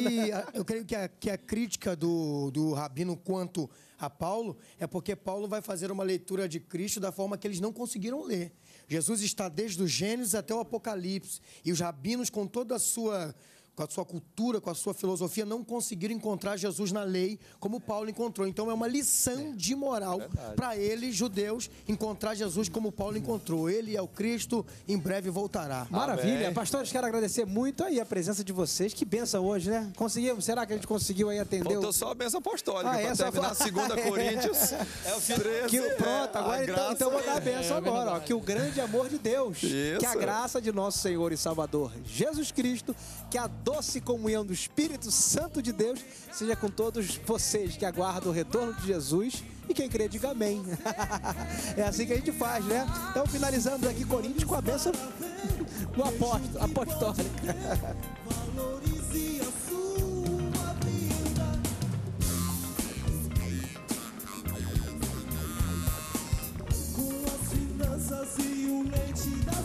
eu creio que, a, que a crítica do, do Rabino quanto a Paulo é porque Paulo vai fazer uma leitura de Cristo da forma que eles não conseguiram ler. Jesus está desde o Gênesis até o Apocalipse. E os rabinos, com toda a sua com a sua cultura, com a sua filosofia, não conseguiram encontrar Jesus na lei como Paulo encontrou. Então é uma lição é. de moral é para eles, judeus, encontrar Jesus como Paulo encontrou. Ele é o Cristo, em breve voltará. Maravilha. Amém. Pastores, quero agradecer muito aí a presença de vocês. Que benção hoje, né? Conseguimos? Será que a gente conseguiu aí atender? Faltou o... só a benção apostólica ah, para é, segunda Coríntios. é o fim 13. Que, pronto, agora então, então vou dar a benção é, agora. Ó, que o grande amor de Deus, Isso. que a graça de nosso Senhor e Salvador Jesus Cristo, que a doce comunhão do Espírito Santo de Deus seja com todos vocês que aguardam o retorno de Jesus. E quem crê, diga amém. é assim que a gente faz, né? Então, finalizando aqui Coríntios com a bênção do apóstolo, Apostólico. Valorize a sua vida. Com as finanças e o leite da